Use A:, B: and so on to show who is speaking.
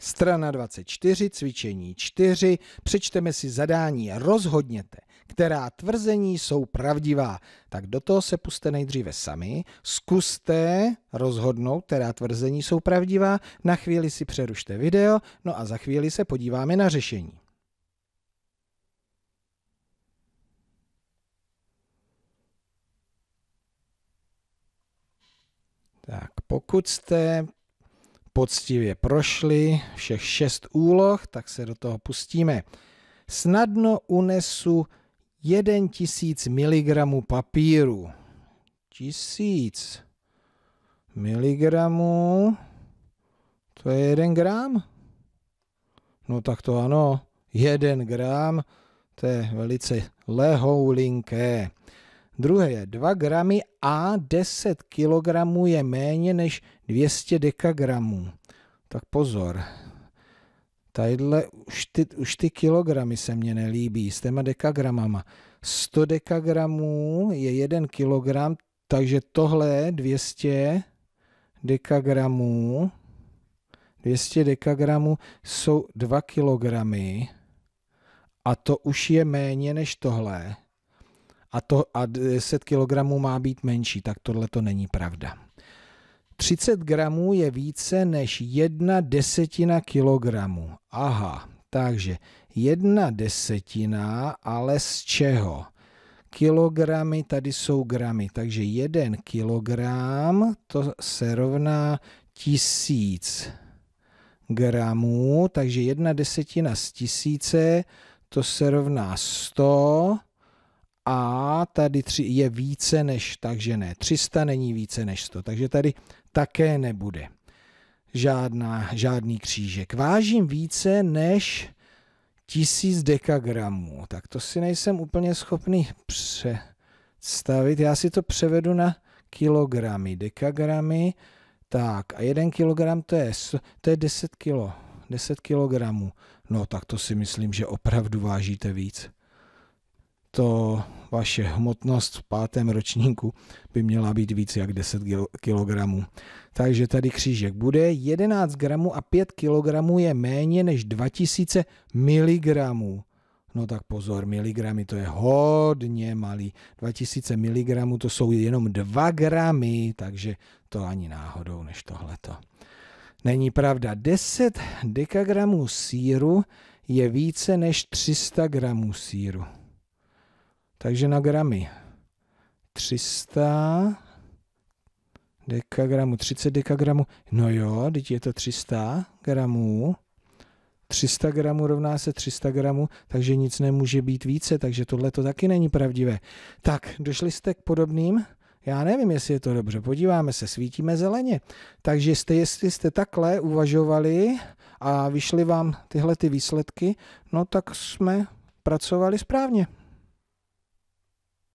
A: Strana 24, cvičení 4, přečteme si zadání, rozhodněte, která tvrzení jsou pravdivá. Tak do toho se puste nejdříve sami, zkuste rozhodnout, která tvrzení jsou pravdivá, na chvíli si přerušte video, no a za chvíli se podíváme na řešení. Tak pokud jste poctivě prošli všech šest úloh, tak se do toho pustíme. Snadno unesu 1000 mg papíru. Tisíc miligramů, to je jeden gram? No tak to ano, jeden gram, to je velice lehoulinké. Druhé je 2 gramy a 10 kg je méně než 200 dekagramů. Tak pozor, tadyhle už ty, už ty kilogramy se mně nelíbí s těma dekagramama. 100 dekagramů je 1 kg, takže tohle 200 dekagramů, 200 dekagramů jsou 2 kilogramy a to už je méně než tohle a, to, a 10 kg má být menší, tak tohle to není pravda. 30 gramů je více než jedna desetina kilogramu. Aha, takže jedna desetina, ale z čeho? Kilogramy, tady jsou gramy, takže jeden kilogram to se rovná tisíc gramů, takže jedna desetina z tisíce, to se rovná 100 a tady tři je více než, takže ne, 300 není více než 100, takže tady také nebude žádná, žádný křížek. Vážím více než 1000 dekagramů, tak to si nejsem úplně schopný představit, já si to převedu na kilogramy, dekagramy, tak a jeden kilogram to je, to je 10 kilo, 10 kilogramů, no tak to si myslím, že opravdu vážíte víc to vaše hmotnost v pátém ročníku by měla být víc jak 10 kg. Takže tady křížek bude 11 gramů a 5 kg je méně než 2000 mg. No tak pozor, miligramy to je hodně malý. 2000 mg to jsou jenom 2 gramy, takže to ani náhodou než tohleto. Není pravda, 10 dekagramů síru je více než 300 gramů síru. Takže na gramy 300 dekagramů, 30 dekagramů, no jo, teď je to 300 gramů, 300 gramů rovná se 300 gramů, takže nic nemůže být více, takže tohle to taky není pravdivé. Tak, došli jste k podobným? Já nevím, jestli je to dobře. Podíváme se, svítíme zeleně. Takže jste, jestli jste takhle uvažovali a vyšly vám tyhle ty výsledky, no tak jsme pracovali správně.